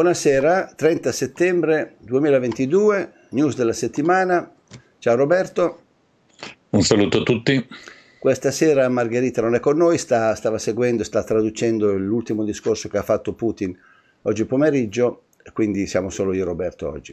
Buonasera, 30 settembre 2022, news della settimana. Ciao Roberto. Un saluto a tutti. Questa sera Margherita non è con noi, sta, stava seguendo, sta traducendo l'ultimo discorso che ha fatto Putin oggi pomeriggio, quindi siamo solo io e Roberto oggi.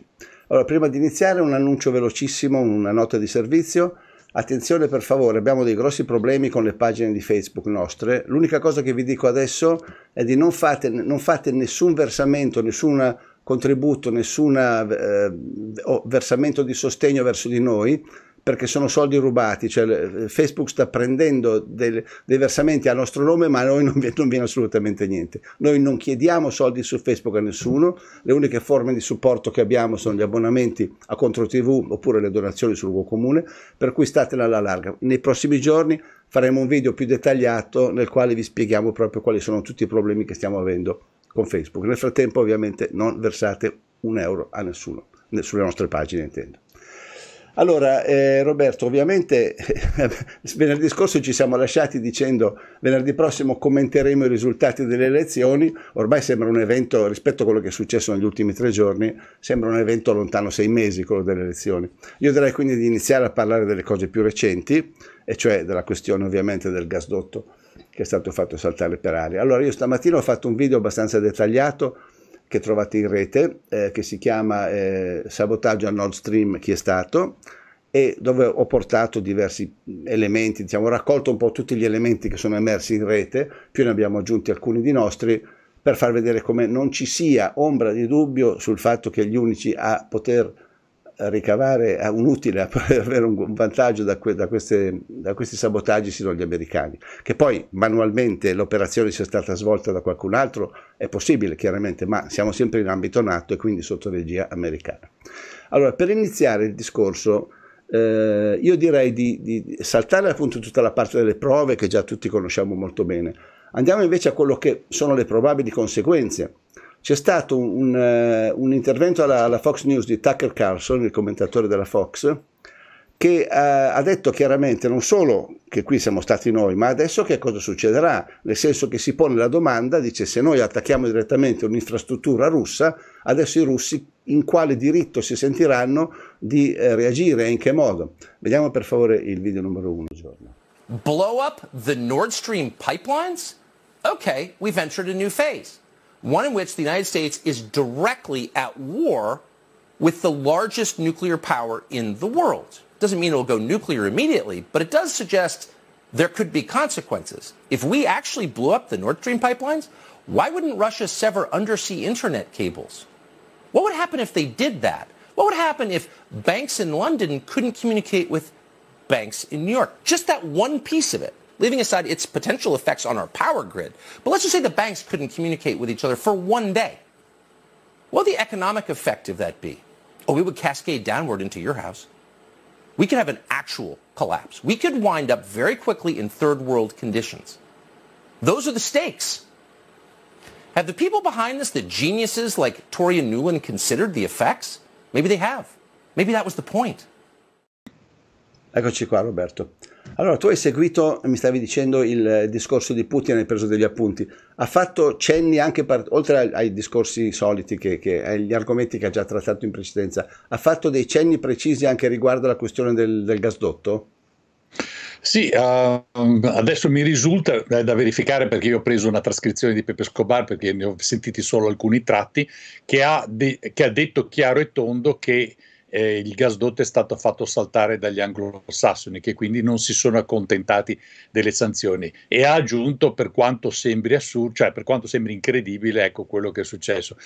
Allora, prima di iniziare un annuncio velocissimo, una nota di servizio. Attenzione per favore, abbiamo dei grossi problemi con le pagine di Facebook nostre. L'unica cosa che vi dico adesso è di non fate, non fate nessun versamento, nessun contributo, nessun eh, versamento di sostegno verso di noi perché sono soldi rubati, cioè eh, Facebook sta prendendo del, dei versamenti a nostro nome ma a noi non, non viene assolutamente niente. Noi non chiediamo soldi su Facebook a nessuno, le uniche forme di supporto che abbiamo sono gli abbonamenti a Contro TV oppure le donazioni sul luogo comune, per cui statela alla larga. Nei prossimi giorni faremo un video più dettagliato nel quale vi spieghiamo proprio quali sono tutti i problemi che stiamo avendo con Facebook. Nel frattempo ovviamente non versate un euro a nessuno, sulle nostre pagine intendo. Allora, eh, Roberto, ovviamente venerdì scorso ci siamo lasciati dicendo venerdì prossimo commenteremo i risultati delle elezioni, ormai sembra un evento, rispetto a quello che è successo negli ultimi tre giorni, sembra un evento lontano sei mesi quello delle elezioni. Io direi quindi di iniziare a parlare delle cose più recenti, e cioè della questione ovviamente del gasdotto che è stato fatto saltare per aria. Allora, io stamattina ho fatto un video abbastanza dettagliato che trovate in rete, eh, che si chiama eh, Sabotaggio al Nord Stream, chi è stato, e dove ho portato diversi elementi, diciamo, ho raccolto un po' tutti gli elementi che sono emersi in rete, più ne abbiamo aggiunti alcuni di nostri, per far vedere come non ci sia ombra di dubbio sul fatto che gli unici a poter ricavare un utile, per avere un vantaggio da, que, da, queste, da, questi sabotaggi sino agli americani. Che poi manualmente l'operazione sia stata svolta da qualcun altro è possibile chiaramente, ma siamo sempre in ambito NATO e quindi sotto regia americana. Allora, per iniziare il discorso, eh, io direi di, di saltare appunto tutta la parte delle prove che già tutti conosciamo molto bene. Andiamo invece a quello che sono le probabili conseguenze c'è stato un, un, eh, un intervento alla, alla, Fox News di Tucker Carlson, il commentatore della Fox, che ha, eh, ha detto chiaramente non solo che qui siamo stati noi, ma adesso che cosa succederà? Nel senso che si pone la domanda, dice se noi attacchiamo direttamente un'infrastruttura russa, adesso i russi in quale diritto si sentiranno di eh, reagire e in che modo? Vediamo per favore il video numero uno. Giorno. Blow up the Nord Stream pipelines? Ok, we entered a new phase. one in which the United States is directly at war with the largest nuclear power in the world. Doesn't mean it'll go nuclear immediately, but it does suggest there could be consequences. If we actually blew up the Nord Stream pipelines, why wouldn't Russia sever undersea internet cables? What would happen if they did that? What would happen if banks in London couldn't communicate with banks in New York? Just that one piece of it leaving aside its potential effects on our power grid. But let's just say the banks couldn't communicate with each other for one day. What would the economic effect of that be? Oh, we would cascade downward into your house. We could have an actual collapse. We could wind up very quickly in third world conditions. Those are the stakes. Have the people behind this, the geniuses like Tory and Newland, considered the effects? Maybe they have. Maybe that was the point. Eccoci qua, Roberto. Allora, tu hai seguito, mi stavi dicendo, il discorso di Putin, hai preso degli appunti. Ha fatto cenni anche, per, oltre ai discorsi soliti, che, che, agli argomenti che ha già trattato in precedenza, ha fatto dei cenni precisi anche riguardo alla questione del, del gasdotto? Sì, uh, adesso mi risulta è eh, da verificare perché io ho preso una trascrizione di Pepe Scobar perché ne ho sentiti solo alcuni tratti, che ha, de- che ha detto chiaro e tondo che eh, il gasdotto è stato fatto saltare dagli anglosassoni che quindi non si sono accontentati delle sanzioni e ha aggiunto per quanto sembri assurdo, cioè per quanto sembri incredibile, ecco quello che è successo.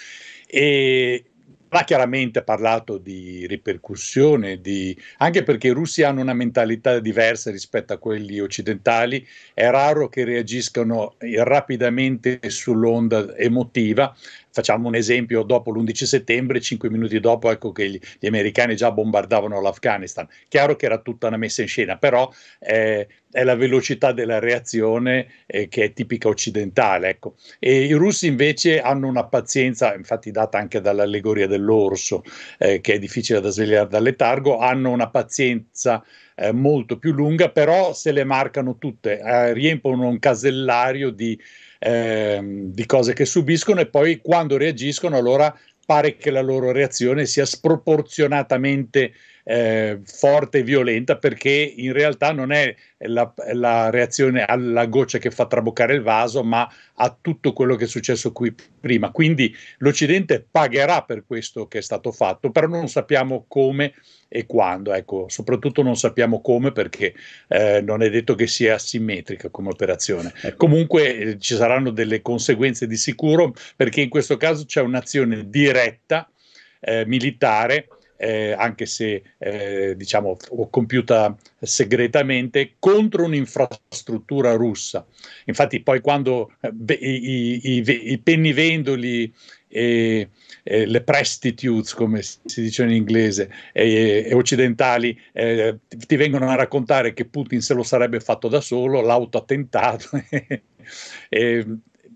E ha chiaramente parlato di ripercussione, di, anche perché i russi hanno una mentalità diversa rispetto a quelli occidentali, è raro che reagiscano rapidamente sull'onda emotiva, facciamo un esempio, dopo l'11 settembre, cinque minuti dopo, ecco che gli, gli americani già bombardavano l'Afghanistan. Chiaro che era tutta una messa in scena, però eh, è la velocità della reazione eh, che è tipica occidentale. Ecco. E I russi invece hanno una pazienza, infatti data anche dall'allegoria dell'orso, eh, che è difficile da svegliare dal letargo, hanno una pazienza eh, molto più lunga, però se le marcano tutte, eh, riempiono un casellario di eh, di cose che subiscono e poi quando reagiscono allora pare che la loro reazione sia sproporzionatamente eh, forte e violenta perché in realtà non è la, la, reazione alla goccia che fa traboccare il vaso, ma a tutto quello che è successo qui prima. Quindi l'Occidente pagherà per questo che è stato fatto, però non sappiamo come e quando, ecco, soprattutto non sappiamo come perché eh, non è detto che sia simmetrica come operazione. Ecco. Comunque eh, ci saranno delle conseguenze di sicuro perché in questo caso c'è un'azione diretta eh, militare eh, anche se eh, diciamo compiuta segretamente, contro un'infrastruttura russa. Infatti poi quando beh, i, i, i pennivendoli e, e, le prestitutes, come si dice in inglese, e, e occidentali eh, ti vengono a raccontare che Putin se lo sarebbe fatto da solo, l'autoattentato. e,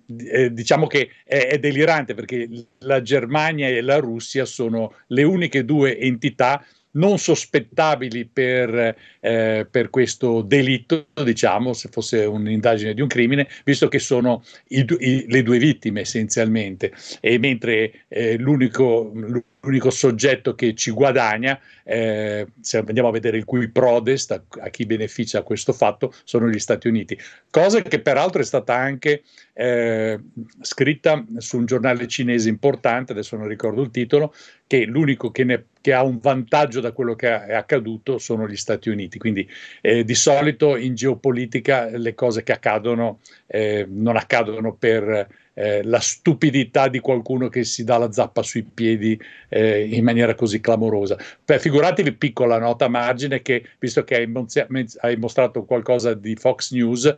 eh, diciamo che è, è, delirante perché la Germania e la Russia sono le uniche due entità non sospettabili per, eh, per, questo delitto, diciamo, se fosse un'indagine di un crimine, visto che sono i, i, le due vittime essenzialmente, e mentre eh, l'unico, l'unico, soggetto che ci guadagna, eh, se andiamo a vedere il cui prodest, a, a, chi beneficia questo fatto, sono gli Stati Uniti, cosa che peraltro è stata anche eh, scritta su un giornale cinese importante, adesso non ricordo il titolo, che l'unico che ne che ha un vantaggio da quello che è accaduto sono gli Stati Uniti. Quindi eh, di solito in geopolitica le cose che accadono eh, non accadono per eh, la stupidità di qualcuno che si dà la zappa sui piedi eh, in maniera così clamorosa. Per, figuratevi piccola nota a margine che, visto che hai, monzia- hai mostrato qualcosa di Fox News,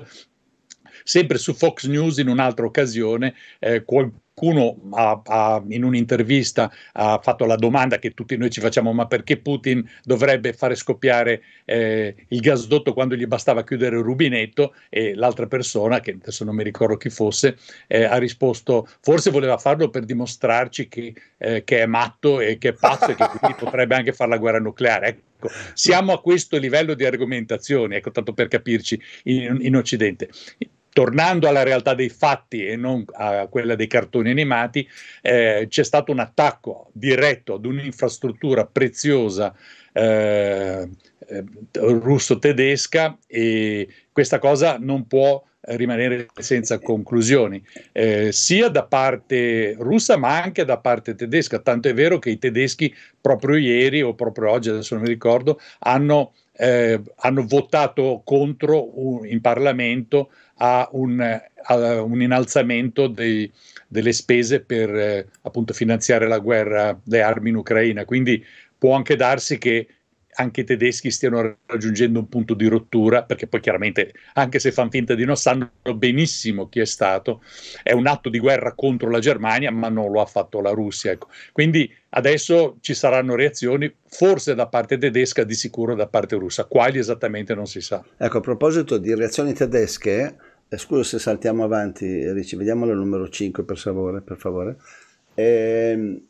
sempre su Fox News in un'altra occasione eh, qual- qualcuno ha, ha, in un'intervista ha fatto la domanda che tutti noi ci facciamo, ma perché Putin dovrebbe fare scoppiare eh, il gasdotto quando gli bastava chiudere il rubinetto? E l'altra persona, che adesso non mi ricordo chi fosse, eh, ha risposto, forse voleva farlo per dimostrarci che, eh, che è matto e che è pazzo e che quindi potrebbe anche fare la guerra nucleare. Ecco. siamo a questo livello di argomentazione, ecco, tanto per capirci in, in Occidente tornando alla realtà dei fatti e non a quella dei cartoni animati, eh, c'è stato un attacco diretto ad un'infrastruttura preziosa eh, eh, russo-tedesca e questa cosa non può rimanere senza conclusioni, eh, sia da parte russa ma anche da parte tedesca, tanto è vero che i tedeschi proprio ieri o proprio oggi, adesso non mi ricordo, hanno, eh, hanno votato contro un, in Parlamento a un, a un innalzamento dei, delle spese per eh, appunto finanziare la guerra, le armi in Ucraina. Quindi può anche darsi che anche i tedeschi stiano raggiungendo un punto di rottura, perché poi chiaramente, anche se fanno finta di non sanno benissimo chi è stato, è un atto di guerra contro la Germania, ma non lo ha fatto la Russia. Ecco. Quindi adesso ci saranno reazioni, forse da parte tedesca, di sicuro da parte russa. Quali esattamente non si sa. Ecco, a proposito di reazioni tedesche, eh, scusa se saltiamo avanti, Ricci, vediamo la numero 5 per favore. Per favore. Eh,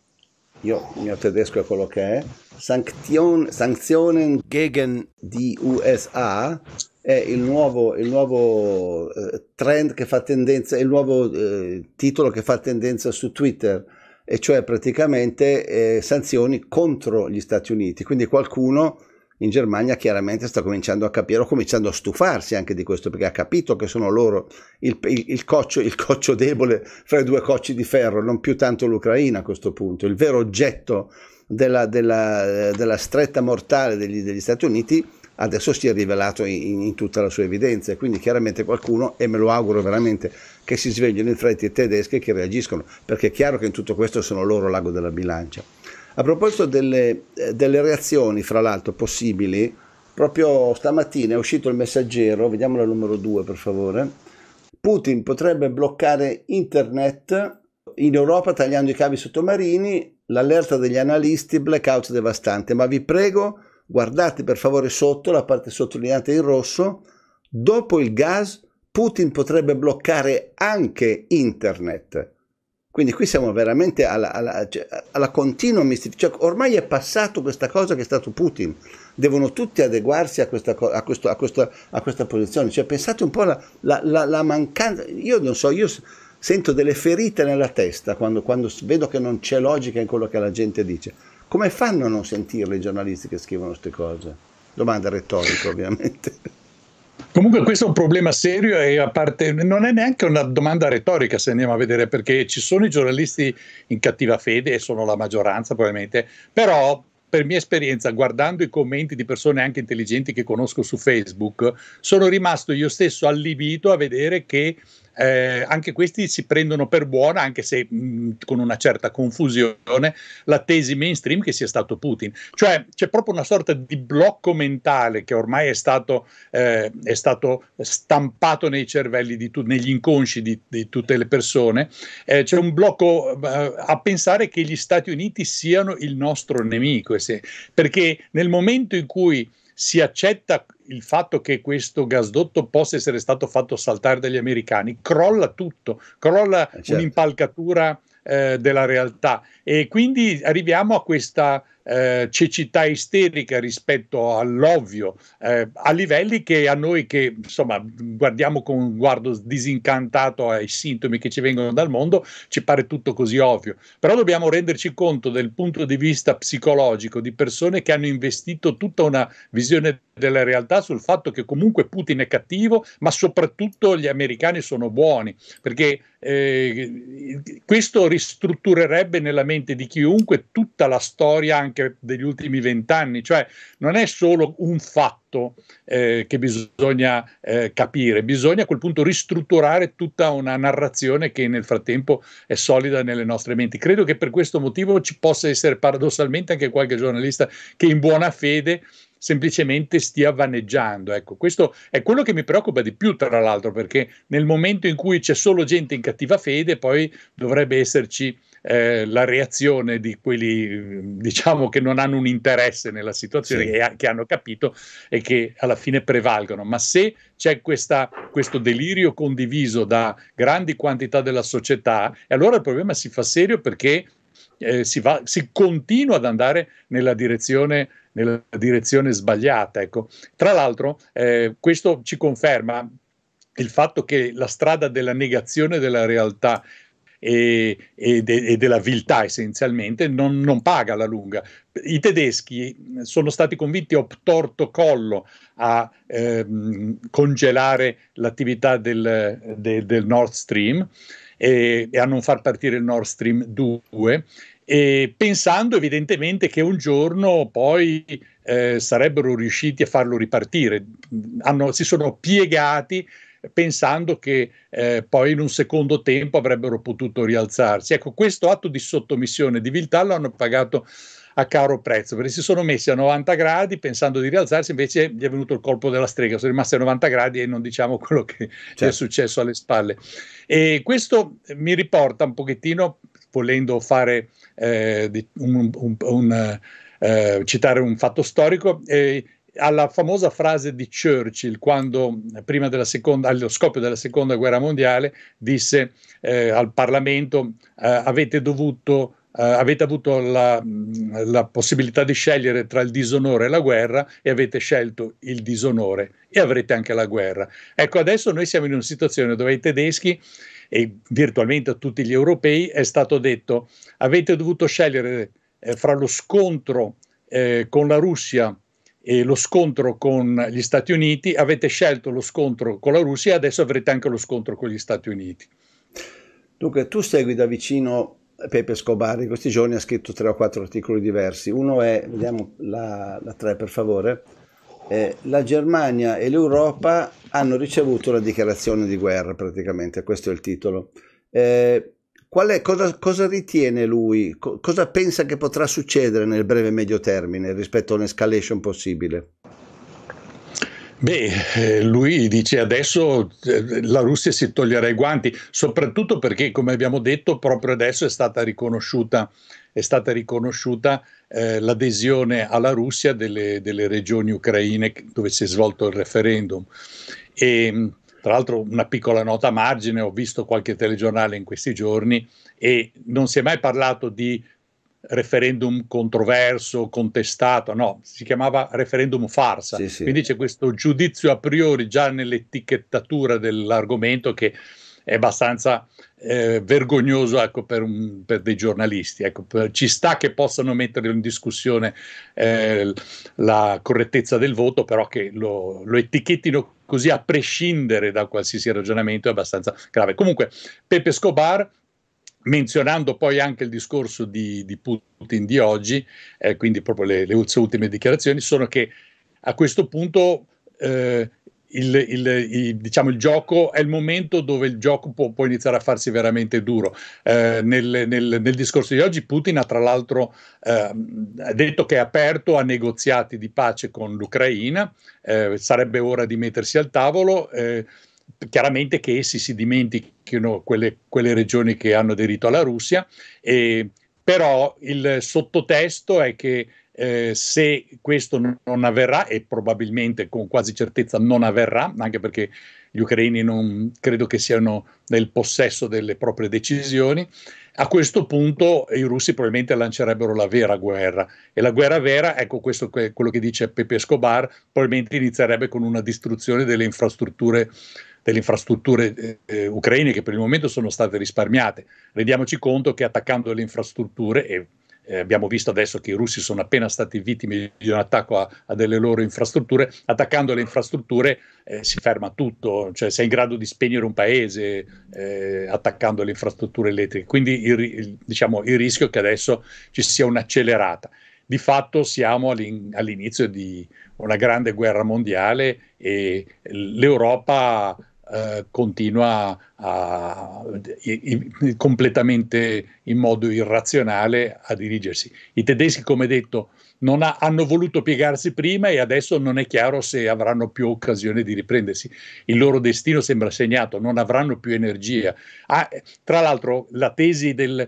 io, il mio tedesco è quello che è. Sanktion, Sanktionen gegen die USA è il nuovo, il nuovo eh, trend che fa tendenza, il nuovo eh, titolo che fa tendenza su Twitter, e cioè praticamente eh, sanzioni contro gli Stati Uniti. Quindi qualcuno in Germania chiaramente sta cominciando a capire, o cominciando a stufarsi anche di questo, perché ha capito che sono loro il, il, il, coccio, il coccio debole fra i due cocci di ferro, non più tanto l'Ucraina a questo punto, il vero oggetto della, della, della stretta mortale degli, degli, Stati Uniti adesso si è rivelato in, in tutta la sua evidenza e quindi chiaramente qualcuno, e me lo auguro veramente, che si sveglino i fretti tedeschi e che reagiscono, perché è chiaro che in tutto questo sono loro l'ago della bilancia. A proposito delle, eh, delle reazioni, fra l'altro, possibili, proprio stamattina è uscito il messaggero, vediamo la numero 2 per favore, Putin potrebbe bloccare internet in Europa tagliando i cavi sottomarini, l'allerta degli analisti, blackout devastante, ma vi prego guardate per favore sotto, la parte sottolineata in rosso, dopo il gas Putin potrebbe bloccare anche internet. Quindi qui siamo veramente alla, alla, cioè, alla continua mistificazione. Cioè, ormai è passato questa cosa che è stato Putin. Devono tutti adeguarsi a questa, a questo, a questo, a questa posizione. Cioè, pensate un po' alla la, la mancanza. Io non so, io sento delle ferite nella testa quando, quando, vedo che non c'è logica in quello che la gente dice. Come fanno a non sentirle i giornalisti che scrivono queste cose? Domanda retorica, ovviamente. Comunque questo è un problema serio e a parte non è neanche una domanda retorica se andiamo a vedere perché ci sono i giornalisti in cattiva fede e sono la maggioranza probabilmente, però per mia esperienza guardando i commenti di persone anche intelligenti che conosco su Facebook sono rimasto io stesso allibito a vedere che eh, anche questi si prendono per buona, anche se mh, mm, con una certa confusione, la tesi mainstream che sia stato Putin. Cioè c'è proprio una sorta di blocco mentale che ormai è stato, eh, è stato stampato nei cervelli, di tu- negli inconsci di, di tutte le persone. Eh, c'è un blocco eh, a pensare che gli Stati Uniti siano il nostro nemico, se, perché nel momento in cui si accetta il fatto che questo gasdotto possa essere stato fatto saltare dagli americani, crolla tutto, crolla eh, certo. un'impalcatura eh, della realtà e quindi arriviamo a questa eh, cecità isterica rispetto all'ovvio, eh, a livelli che a noi che insomma guardiamo con un guardo disincantato ai sintomi che ci vengono dal mondo, ci pare tutto così ovvio. Però dobbiamo renderci conto del punto di vista psicologico di persone che hanno investito tutta una visione della realtà sul fatto che comunque Putin è cattivo, ma soprattutto gli americani sono buoni, perché eh, questo ristrutturerebbe nella mente di chiunque tutta la storia anche anche degli ultimi vent'anni, cioè non è solo un fatto eh, che bisogna eh, capire, bisogna a quel punto ristrutturare tutta una narrazione che nel frattempo è solida nelle nostre menti. Credo che per questo motivo ci possa essere paradossalmente anche qualche giornalista che in buona fede semplicemente stia vaneggiando. Ecco, questo è quello che mi preoccupa di più, tra l'altro, perché nel momento in cui c'è solo gente in cattiva fede, poi dovrebbe esserci eh, la reazione di quelli diciamo che non hanno un interesse nella situazione, sì. che, che, hanno capito e che alla fine prevalgono. Ma se c'è questa, questo delirio condiviso da grandi quantità della società, allora il problema si fa serio perché eh, si, va, si, continua ad andare nella direzione, nella direzione sbagliata. Ecco. Tra l'altro, eh, questo ci conferma il fatto che la strada della negazione della realtà e, e, de, e della viltà essenzialmente, non, non, paga alla lunga. I tedeschi sono stati convinti a torto collo a ehm, congelare l'attività del, de, del Nord Stream e, e a non far partire il Nord Stream 2 e pensando evidentemente che un giorno poi eh, sarebbero riusciti a farlo ripartire. Hanno, si sono piegati pensando che eh, poi in un secondo tempo avrebbero potuto rialzarsi. Ecco, questo atto di sottomissione di viltà lo hanno pagato a caro prezzo, perché si sono messi a 90 gradi pensando di rialzarsi, invece gli è venuto il colpo della strega, sono rimasti a 90 gradi e non diciamo quello che certo. è successo alle spalle. E questo mi riporta un pochettino, volendo fare eh, un, un, un, eh, citare un fatto storico, eh, alla famosa frase di Churchill quando, eh, prima della seconda, allo scoppio della seconda guerra mondiale, disse eh, al Parlamento eh, avete dovuto Uh, avete avuto la, mm, la, possibilità di scegliere tra il disonore e la guerra e avete scelto il disonore e avrete anche la guerra. Ecco, adesso noi siamo in una situazione dove ai tedeschi e virtualmente a tutti gli europei è stato detto avete dovuto scegliere eh, fra lo scontro eh, con la Russia eh, lo scontro con gli Stati Uniti, avete scelto lo scontro con la Russia e adesso avrete anche lo scontro con gli Stati Uniti. Dunque, tu segui da vicino Pepe Scobar, in questi giorni ha scritto tre o quattro articoli diversi. Uno è, vediamo la, la tre per favore, eh, la Germania e l'Europa hanno ricevuto la dichiarazione di guerra praticamente, questo è il titolo. Eh, è, cosa, cosa, ritiene lui, co, cosa pensa che potrà succedere nel breve e medio termine rispetto a un'escalation possibile? Beh, eh, lui dice adesso eh, la Russia si toglierà i guanti, soprattutto perché, come abbiamo detto, proprio adesso è stata riconosciuta, è stata riconosciuta eh, l'adesione alla Russia delle, delle, regioni ucraine dove si è svolto il referendum. E, tra l'altro una piccola nota a margine, ho visto qualche telegiornale in questi giorni e non si è mai parlato di referendum controverso, contestato, no, si chiamava referendum farsa. Sì, sì. Quindi c'è questo giudizio a priori già nell'etichettatura dell'argomento che è abbastanza eh, vergognoso ecco, per, un, per, dei giornalisti. Ecco, per, ci sta che possano mettere in discussione eh, la correttezza del voto, però che lo, lo etichettino così a prescindere da qualsiasi ragionamento è abbastanza grave. Comunque, Pepe Scobar menzionando poi anche il discorso di, di Putin di oggi, eh, quindi proprio le, le, sue ultime dichiarazioni, sono che a questo punto eh, il, il, il, diciamo, il, gioco è il momento dove il gioco può, può iniziare a farsi veramente duro. Eh, nel, nel, nel, discorso di oggi Putin ha tra l'altro eh, detto che è aperto a negoziati di pace con l'Ucraina, eh, sarebbe ora di mettersi al tavolo eh, chiaramente che essi si dimentichino quelle, quelle, regioni che hanno aderito alla Russia, e, però il sottotesto è che eh, se questo non avverrà, e probabilmente con quasi certezza non avverrà, anche perché gli ucraini non credo che siano nel possesso delle proprie decisioni, a questo punto i russi probabilmente lancerebbero la vera guerra. E la guerra vera, ecco questo è quello che dice Pepe Escobar, probabilmente inizierebbe con una distruzione delle infrastrutture, delle infrastrutture eh, eh, ucraine che per il momento sono state risparmiate. Rendiamoci conto che attaccando le infrastrutture e eh, abbiamo visto adesso che i russi sono appena stati vittime di un attacco a, a delle loro infrastrutture, attaccando le infrastrutture eh, si ferma tutto, cioè sei in grado di spegnere un paese eh, attaccando le infrastrutture elettriche, quindi il, il, diciamo, il rischio è che adesso ci sia un'accelerata di fatto siamo all'inizio di una grande guerra mondiale e l'Europa eh, continua a, i, i, completamente in modo irrazionale a dirigersi. I tedeschi, come detto, non ha, hanno voluto piegarsi prima e adesso non è chiaro se avranno più occasione di riprendersi. Il loro destino sembra segnato, non avranno più energia. Ah, eh, tra l'altro, la tesi del,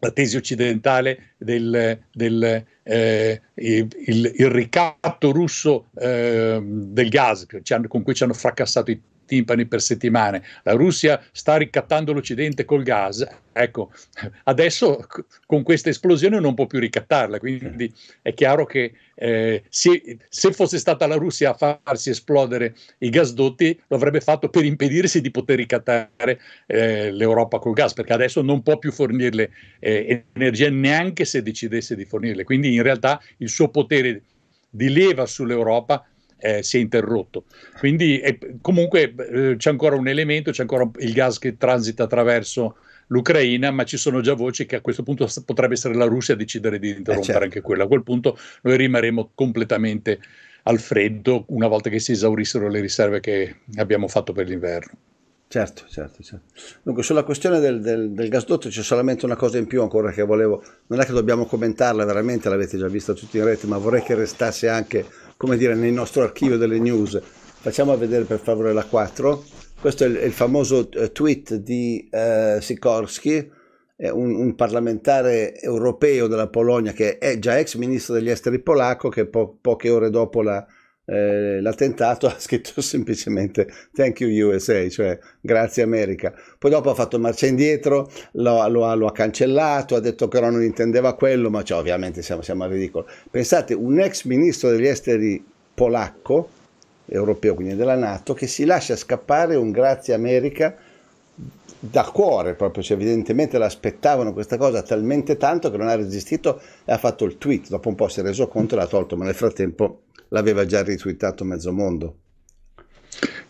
la tesi occidentale del, del eh, il, il, ricatto russo eh, del gas con cui ci hanno fracassato i timpani per settimane. La Russia sta ricattando l'Occidente col gas. Ecco, adesso con questa esplosione non può più ricattarla, quindi è chiaro che eh, se, se fosse stata la Russia a farsi esplodere i gasdotti, lo avrebbe fatto per impedirsi di poter ricattare eh, l'Europa col gas, perché adesso non può più fornirle eh, energia neanche se decidesse di fornirle. Quindi in realtà il suo potere di leva sull'Europa eh, si è interrotto. Quindi eh, comunque eh, c'è ancora un elemento, c'è ancora il gas che transita attraverso l'Ucraina, ma ci sono già voci che a questo punto potrebbe essere la Russia a decidere di eh, interrompere certo. anche quello. A quel punto noi rimarremo completamente al freddo una volta che si esaurissero le riserve che abbiamo fatto per l'inverno. Certo, certo, certo. Dunque, sulla questione del, del, del, gasdotto c'è solamente una cosa in più ancora che volevo, non è che dobbiamo commentarla veramente, l'avete già vista tutti in rete, ma vorrei che restasse anche come dire, nel nostro archivio delle news. Facciamo vedere per favore la 4. Questo è il, il famoso eh, tweet di eh, Sikorsky, eh, un, un, parlamentare europeo della Polonia che è già ex ministro degli esteri polacco, che po- poche ore dopo la, eh, l'attentato ha scritto semplicemente Thank you USA, cioè grazie America. Poi dopo ha fatto marcia indietro, lo, lo, lo ha cancellato, ha detto che non intendeva quello, ma cioè, ovviamente siamo, siamo al ridicolo. Pensate, un ex ministro degli esteri polacco, europeo quindi della Nato, che si lascia scappare un grazie America da cuore proprio, cioè evidentemente l'aspettavano questa cosa talmente tanto che non ha resistito e ha fatto il tweet, dopo un po' si è reso conto e l'ha tolto, ma nel frattempo l'aveva già ritweetato mezzo mondo.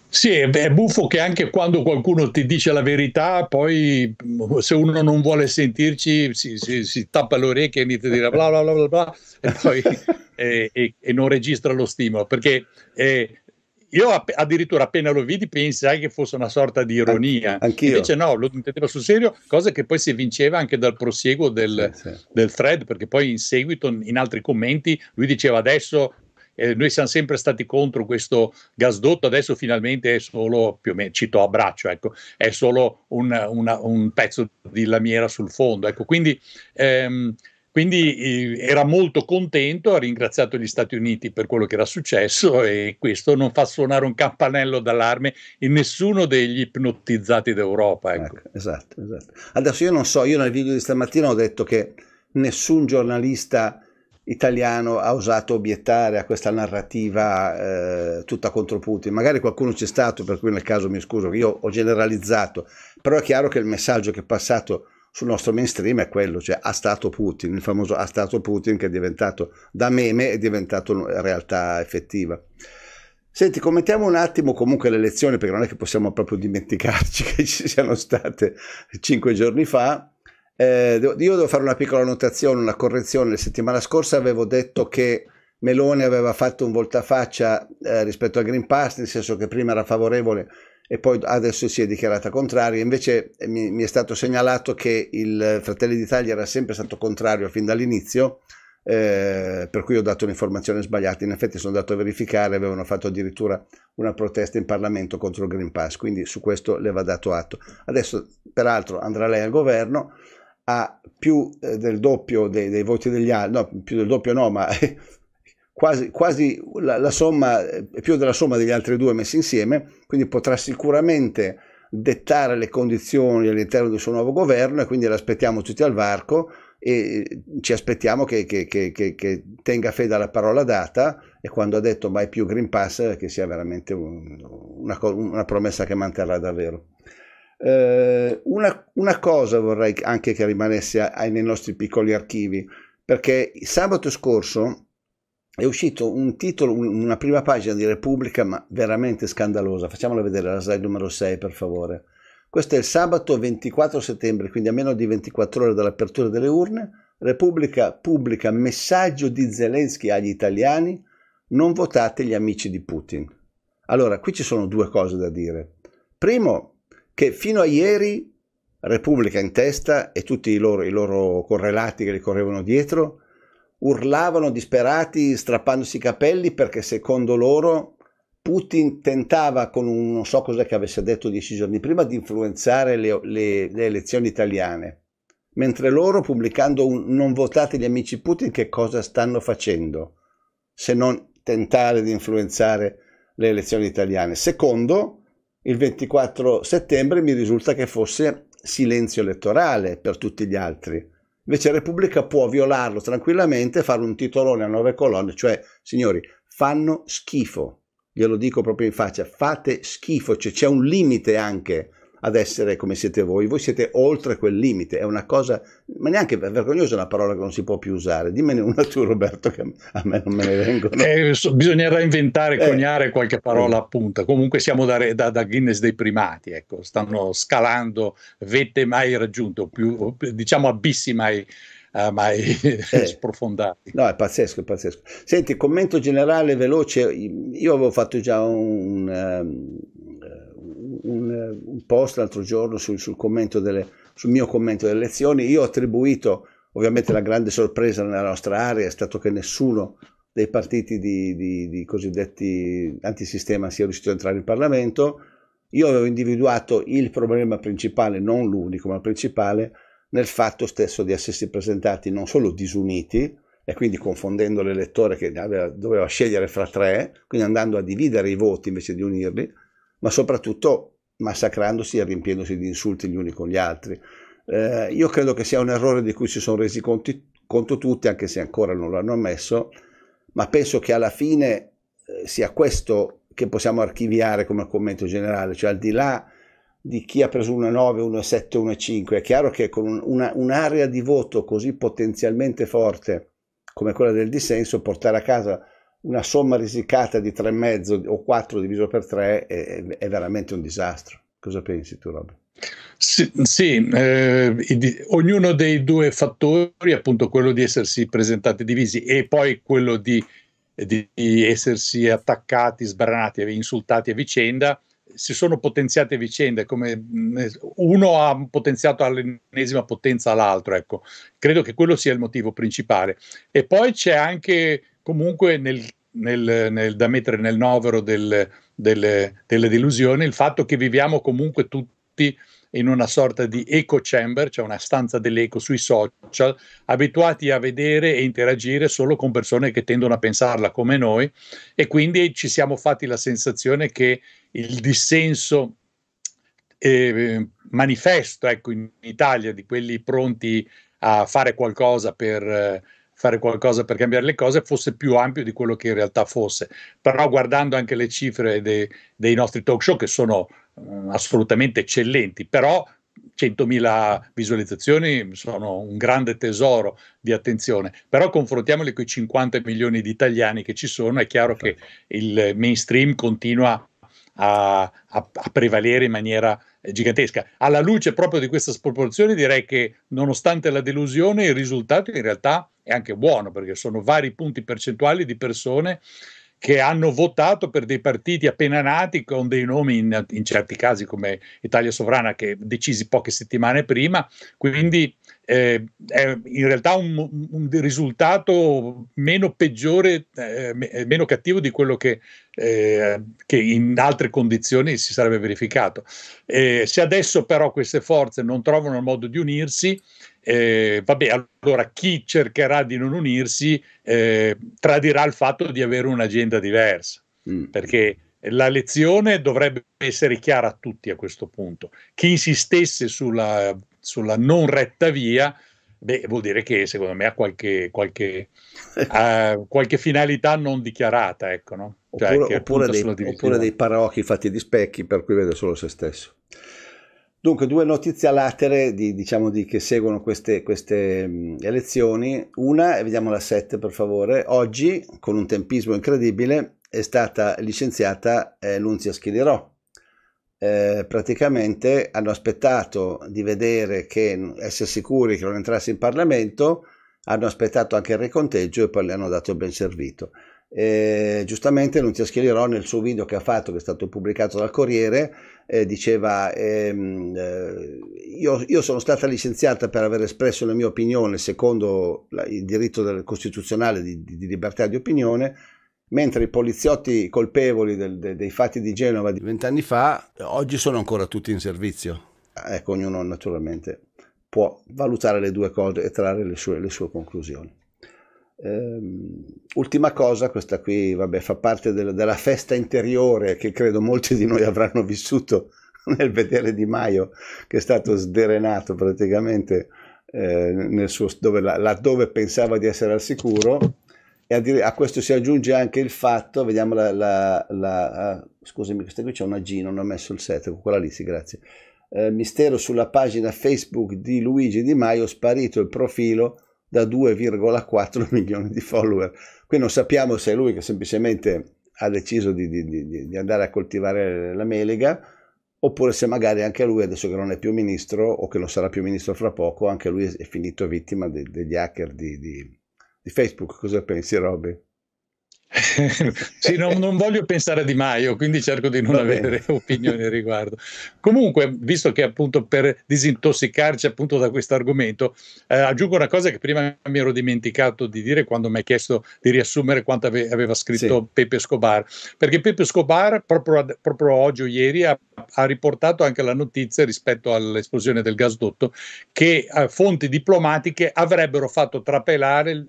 Sì, è buffo che anche quando qualcuno ti dice la verità, poi se uno non vuole sentirci si, si, si tappa le orecchie e inizia a dire bla bla bla bla, bla e poi e, e, e non registra lo stimolo. Perché eh, io app- addirittura appena lo vidi pensai che fosse una sorta di ironia. Anch'io. Invece no, lo intendeva sul serio, cosa che poi si vinceva anche dal prosieguo del, sì, sì. del, thread, perché poi in seguito in altri commenti lui diceva adesso eh, noi siamo sempre stati contro questo gasdotto, adesso finalmente è solo, più o meno, cito a braccio, ecco, è solo un, una, un pezzo di lamiera sul fondo. Ecco, quindi, ehm, quindi eh, era molto contento, ha ringraziato gli Stati Uniti per quello che era successo e questo non fa suonare un campanello d'allarme in nessuno degli ipnotizzati d'Europa. Ecco. Ecco, esatto, esatto. Adesso io non so, io nel video di stamattina ho detto che nessun giornalista italiano ha osato obiettare a questa narrativa eh, tutta contro Putin. Magari qualcuno c'è stato, per cui nel caso mi scuso, io ho generalizzato, però è chiaro che il messaggio che è passato sul nostro mainstream è quello, cioè ha stato Putin, il famoso ha stato Putin che è diventato da meme, è diventato realtà effettiva. Senti, commentiamo un attimo comunque le elezioni, perché non è che possiamo proprio dimenticarci che ci siano state cinque giorni fa, eh, io devo fare una piccola notazione, una correzione. La settimana scorsa avevo detto che Meloni aveva fatto un voltafaccia eh, rispetto al Green Pass, nel senso che prima era favorevole e poi adesso si è dichiarata contraria. Invece eh, mi, mi è stato segnalato che il Fratelli d'Italia era sempre stato contrario fin dall'inizio. Eh, per cui ho dato un'informazione sbagliata. In effetti sono andato a verificare, avevano fatto addirittura una protesta in Parlamento contro il Green Pass, quindi su questo le va dato atto. Adesso peraltro andrà lei al governo, ha più eh, del doppio dei, dei voti degli altri, no, più del doppio no, ma quasi, quasi la, la, somma, eh, più della somma degli altri due messi insieme, quindi potrà sicuramente dettare le condizioni all'interno del suo nuovo governo e quindi l'aspettiamo tutti al varco e ci aspettiamo che, che, che, che tenga fede alla parola data e quando ha detto mai più Green Pass che sia veramente un, una, una promessa che manterrà davvero. Eh, una, una, cosa vorrei anche che rimanesse ai, nei nostri piccoli archivi, perché sabato scorso è uscito un titolo, una prima pagina di Repubblica, ma veramente scandalosa. Facciamola vedere la slide numero 6, per favore. Questo è il sabato 24 settembre, quindi a meno di 24 ore dall'apertura delle urne. Repubblica pubblica messaggio di Zelensky agli italiani: non votate gli amici di Putin. Allora, qui ci sono due cose da dire. Primo, che fino a ieri Repubblica in testa e tutti i loro, i loro correlati che li correvano dietro urlavano disperati strappandosi i capelli perché secondo loro Putin tentava con un non so cos'è che avesse detto dieci giorni prima di influenzare le, le, le elezioni italiane mentre loro pubblicando un non votate gli amici Putin che cosa stanno facendo se non tentare di influenzare le elezioni italiane. Secondo, il 24 settembre mi risulta che fosse silenzio elettorale per tutti gli altri. Invece Repubblica può violarlo tranquillamente, fare un titolone a nove colonne, cioè, signori, fanno schifo, glielo dico proprio in faccia, fate schifo, cioè, c'è un limite anche ad essere come siete voi, voi siete oltre quel limite, è una cosa, ma neanche vergognosa è una parola che non si può più usare, dimmene una tu Roberto che a me non me ne vengono. Eh, bisognerà inventare, eh. coniare eh. qualche parola mm. appunta, comunque siamo da, da, da, Guinness dei primati, ecco, stanno scalando vette mai raggiunte, diciamo abissi mai eh, mai eh, sprofondati. No, è pazzesco, è pazzesco. Senti, commento generale veloce, io avevo fatto già un... Ehm, un, eh, un post l'altro giorno sul, sul, delle, sul, mio commento delle lezioni, io ho attribuito, ovviamente la grande sorpresa nella nostra area è stato che nessuno dei partiti di, di, di cosiddetti antisistema sia riuscito ad entrare in Parlamento, io avevo individuato il problema principale, non l'unico, ma principale, nel fatto stesso di essersi presentati non solo disuniti, e quindi confondendo l'elettore che aveva, doveva scegliere fra tre, quindi andando a dividere i voti invece di unirli, ma soprattutto massacrandosi e riempiendosi di insulti gli uni con gli altri. Eh, io credo che sia un errore di cui si sono resi conti, conto tutti, anche se ancora non l'hanno ammesso, ma penso che alla fine eh, sia questo che possiamo archiviare come commento generale, cioè al di là di chi ha preso una 9, una 7, una 5, è chiaro che con una, un'area di voto così potenzialmente forte come quella del dissenso, portare a casa una somma risicata di 3,5 o 4 diviso per 3 è, è, veramente un disastro. Cosa pensi tu, Rob? Sì, sì eh, di, ognuno dei due fattori, appunto quello di essersi presentati divisi e poi quello di, di essersi attaccati, sbranati, insultati a vicenda, si sono potenziati a vicenda, come mm, uno ha potenziato all'ennesima potenza l'altro. Ecco. Credo che quello sia il motivo principale. E poi c'è anche comunque nel, nel, nel, da mettere nel novero del, del, delle delusioni il fatto che viviamo comunque tutti in una sorta di eco chamber, cioè una stanza dell'eco sui social, abituati a vedere e interagire solo con persone che tendono a pensarla come noi e quindi ci siamo fatti la sensazione che il dissenso eh, manifesto ecco, in Italia di quelli pronti a fare qualcosa per, fare qualcosa per cambiare le cose fosse più ampio di quello che in realtà fosse. Però guardando anche le cifre dei, dei nostri talk show, che sono eh, assolutamente eccellenti, però 100.000 visualizzazioni sono un grande tesoro di attenzione, però confrontiamoli con i 50 milioni di italiani che ci sono, è chiaro che certo. il mainstream continua a, a, a prevalere in maniera eh, gigantesca. Alla luce proprio di questa sproporzione direi che nonostante la delusione il risultato in realtà è anche buono perché sono vari punti percentuali di persone che hanno votato per dei partiti appena nati con dei nomi in, in certi casi come Italia Sovrana che decisi poche settimane prima, quindi eh, è in realtà un, un risultato meno peggiore, eh, meno cattivo di quello che, eh, che, in altre condizioni si sarebbe verificato. Eh, se adesso però queste forze non trovano il modo di unirsi, eh, vabbè, allora chi cercherà di non unirsi eh, tradirà il fatto di avere un'agenda diversa, mm. perché la lezione dovrebbe essere chiara a tutti a questo punto. Chi insistesse sulla, sulla non retta via, beh, vuol dire che secondo me ha qualche, qualche, uh, qualche finalità non dichiarata, ecco, no? cioè, oppure, oppure, dei, oppure, dei, parrocchi fatti di specchi per cui vede solo se stesso. Dunque, due notizie latere di, diciamo, di, che seguono queste, queste mh, mm, elezioni. Una, e vediamo la 7 per favore, oggi, con un tempismo incredibile, è stata licenziata eh, Lunzia Schilirò. Eh, praticamente hanno aspettato di vedere che, mm, essere sicuri che non entrasse in Parlamento, hanno aspettato anche il reconteggio e poi le hanno dato il ben servito eh, giustamente Nunzia Schierirò nel suo video che ha fatto, che è stato pubblicato dal Corriere, eh, diceva ehm, eh, io, io, sono stata licenziata per aver espresso la mia opinione secondo la, il diritto del, costituzionale di, di, di, libertà di opinione, mentre i poliziotti colpevoli del, de, dei fatti di Genova di vent'anni fa oggi sono ancora tutti in servizio. Ecco, ognuno naturalmente può valutare le due cose e trarre le sue, le sue conclusioni. Um, ultima cosa, questa qui vabbè, fa parte del, della festa interiore che credo molti di noi avranno vissuto nel vedere Di Maio che è stato sderenato praticamente eh, suo, dove, laddove pensava di essere al sicuro e a, dire, a, questo si aggiunge anche il fatto, vediamo la, la, la ah, scusami questa qui c'è una G, non ho messo il 7, quella lì sì grazie, eh, mistero sulla pagina Facebook di Luigi Di Maio, sparito il profilo da 2,4 milioni di follower. Qui non sappiamo se è lui che semplicemente ha deciso di, di, di andare a coltivare la melega oppure se magari anche lui, adesso che non è più ministro o che non sarà più ministro fra poco, anche lui è finito vittima de, degli hacker di, di, di Facebook. Cosa pensi, Robby? sì, non, non, voglio pensare a Di Maio, quindi cerco di non avere opinioni al riguardo. Comunque, visto che appunto per disintossicarci appunto da questo argomento, eh, aggiungo una cosa che prima mi ero dimenticato di dire quando mi hai chiesto di riassumere quanto ave- aveva scritto sì. Pepe Scobar, perché Pepe Scobar proprio, ad- proprio oggi o ieri ha, ha, riportato anche la notizia rispetto all'esplosione del gasdotto che eh, fonti diplomatiche avrebbero fatto trapelare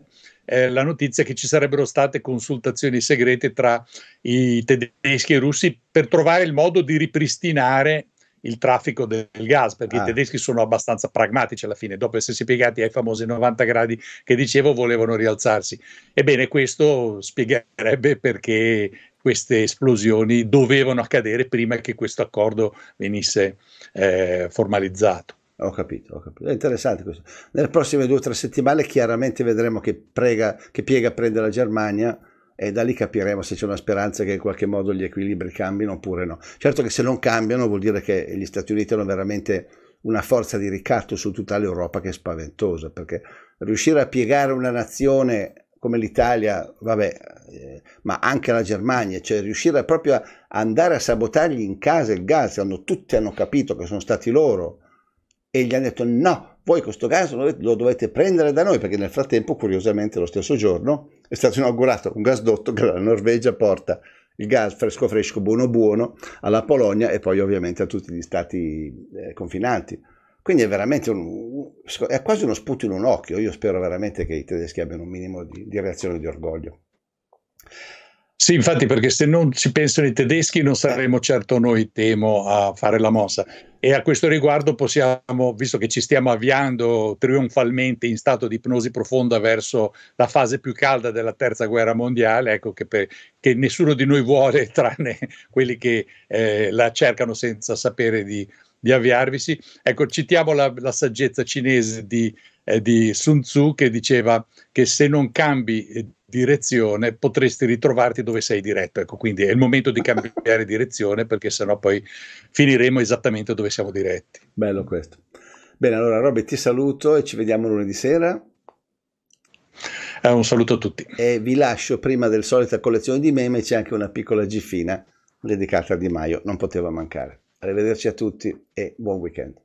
eh, la notizia che ci sarebbero state consultazioni segrete tra i tedeschi e i russi per trovare il modo di ripristinare il traffico del gas, perché ah. i tedeschi sono abbastanza pragmatici alla fine, dopo essersi piegati ai famosi 90 gradi che dicevo volevano rialzarsi. Ebbene, questo spiegherebbe perché queste esplosioni dovevano accadere prima che questo accordo venisse eh, formalizzato. Ho capito, ho capito. È interessante questo. Nelle prossime due o tre settimane chiaramente vedremo che, prega, che piega prende la Germania e da lì capiremo se c'è una speranza che in qualche modo gli equilibri cambino oppure no. Certo che se non cambiano vuol dire che gli Stati Uniti hanno veramente una forza di ricatto su tutta l'Europa che è spaventosa, perché riuscire a piegare una nazione come l'Italia, vabbè, eh, ma anche la Germania, cioè riuscire proprio a andare a sabotargli in casa il gas, hanno, tutti hanno capito che sono stati loro e gli hanno detto no, voi questo gas lo dovete prendere da noi, perché nel frattempo, curiosamente, lo stesso giorno è stato inaugurato un gasdotto che la Norvegia porta il gas fresco fresco, buono buono, alla Polonia e poi ovviamente a tutti gli stati eh, confinanti. Quindi è veramente un, è quasi uno sputo in un occhio. Io spero veramente che i tedeschi abbiano un minimo di, di reazione di orgoglio. Sì, infatti, perché se non ci pensano i tedeschi non saremo certo noi, temo, a fare la mossa. E a questo riguardo possiamo, visto che ci stiamo avviando trionfalmente in stato di ipnosi profonda verso la fase più calda della terza guerra mondiale, ecco che, per, che nessuno di noi vuole, tranne quelli che eh, la cercano senza sapere di, di avviarvisi. Ecco, citiamo la, la saggezza cinese di, eh, di Sun Tzu che diceva che se non cambi eh, direzione potresti ritrovarti dove sei diretto. Ecco, quindi è il momento di cambiare direzione perché sennò poi finiremo esattamente dove siamo diretti. Bello questo. Bene, allora Robby ti saluto e ci vediamo lunedì sera. Eh, un saluto a tutti. E vi lascio prima del solita collezione di meme, c'è anche una piccola gifina dedicata a Di Maio, non poteva mancare. Arrivederci a tutti e buon weekend.